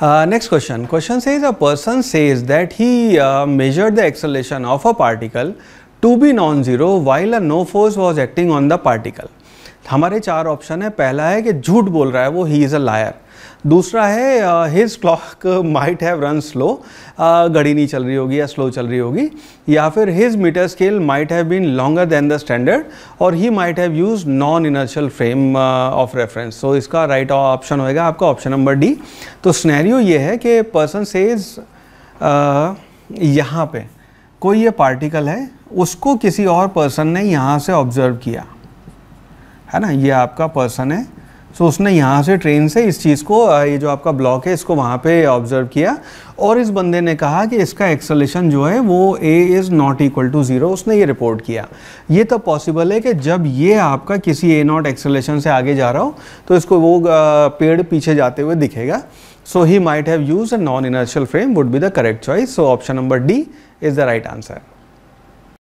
Uh, next question. Question says a person says that he uh, measured the acceleration of a particle to be non-zero while a no force was acting on the particle. हमारे चार option है पहला है कि झूठ बोल रहा है वो ही इज़ अ लायर दूसरा है his clock might have run slow घड़ी नहीं चल रही होगी या स्लो चल रही होगी या फिर his metre scale might have been longer than the standard और he might have use non inertial frame of reference so इसका राइट ऑप्शन होएगा आपका ऑप्शन नंबर डी तो स्नैरियो ये है कि पर्सन सेज uh, यहाँ पे कोई ये पार्टिकल है उसको किसी और पर्सन ने यहाँ से ऑब्जर्व किया है ना ये आपका पर्सन है सो so, उसने यहाँ से ट्रेन से इस चीज़ को ये जो आपका ब्लॉक है इसको वहाँ पे ऑब्जर्व किया और इस बंदे ने कहा कि इसका एक्सलेशन जो है वो a is not equal to zero उसने ये रिपोर्ट किया ये तब पॉसिबल है कि जब ये आपका किसी ए नॉट एक्सलेशन से आगे जा रहा हो तो इसको वो पेड़ पीछे जाते हुए दिखेगा so he might have use a non inertial frame would be the correct choice so option number D is the right answer